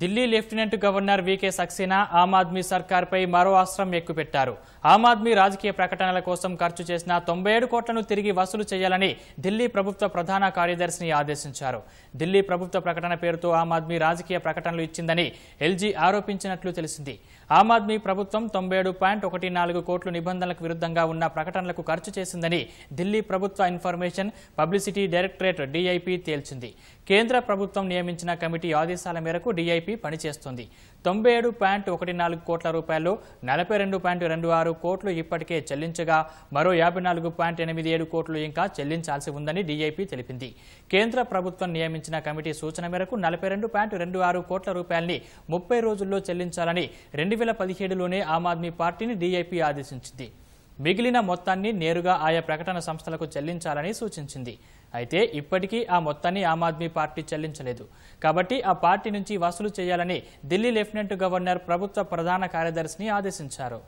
Delhi lieutenant governor VK Saxena Aam Aadmi సర్కార్పై మరో అస్త్రం ఎక్కుపెట్టారు ఆమ్ ఆద్మీ రాజకీయ ప్రకటనల కోసం ఖర్చు చేసిన తొంభై కోట్లను తిరిగి వసూలు చేయాలని ఢిల్లీ ప్రభుత్వ ప్రధాన కార్యదర్శిని ఆదేశించారు ఢిల్లీ ప్రభుత్వ ప్రకటన పేరుతో ఆమ్ ఆద్మీ రాజకీయ ప్రకటనలు ఇచ్చిందని ఎల్జీ ఆరోపించినట్లు తెలిసింది ఆమ్ ఆద్మీ ప్రభుత్వం తొంభై కోట్లు నిబంధనలకు విరుద్ధంగా ఉన్న ప్రకటనలకు ఖర్చు చేసిందని ఢిల్లీ ప్రభుత్వ ఇన్ఫర్మేషన్ పబ్లిసిటీ డైరెక్టరేట్ డీఐపీ తేల్చింది కేంద్ర ప్రభుత్వం నియమించిన కమిటీ ఆదేశాల మేరకు డిఐ వీఐపీ పనిచేస్తుంది తొంభై ఏడు పాయింట్ ఒకటి నాలుగు కోట్ల రూపాయలు నలభై రెండు పాయింట్ రెండు ఆరు కోట్లు ఇప్పటికే చెల్లించగా మరో యాభై నాలుగు పాయింట్ ఎనిమిది ఏడు కోట్లు ఇంకా చెల్లించాల్సి ఉందని డీఐపీ తెలిపింది కేంద్ర ప్రభుత్వం నియమించిన కమిటీ సూచన మేరకు నలభై రెండు పాయింట్ రెండు ఆరు కోట్ల రూపాయల్ని ముప్పై రోజుల్లో చెల్లించాలని రెండు వేల పదిహేడులోనే ఆమ్ ఆద్మీ పార్టీని డీఐపీ ఆదేశించింది మిగిలిన మొత్తాన్ని నేరుగా ఆయా ప్రకటన సంస్థలకు చెల్లించాలని సూచించింది అయితే ఇప్పటికీ ఆ మొత్తాన్ని ఆమ్ ఆద్మీ పార్టీ చెల్లించలేదు కాబట్టి ఆ పార్టీ నుంచి వసూలు చేయాలని ఢిల్లీ లెఫ్టినెంట్ గవర్నర్ ప్రభుత్వ ప్రధాన కార్యదర్శిని ఆదేశించారు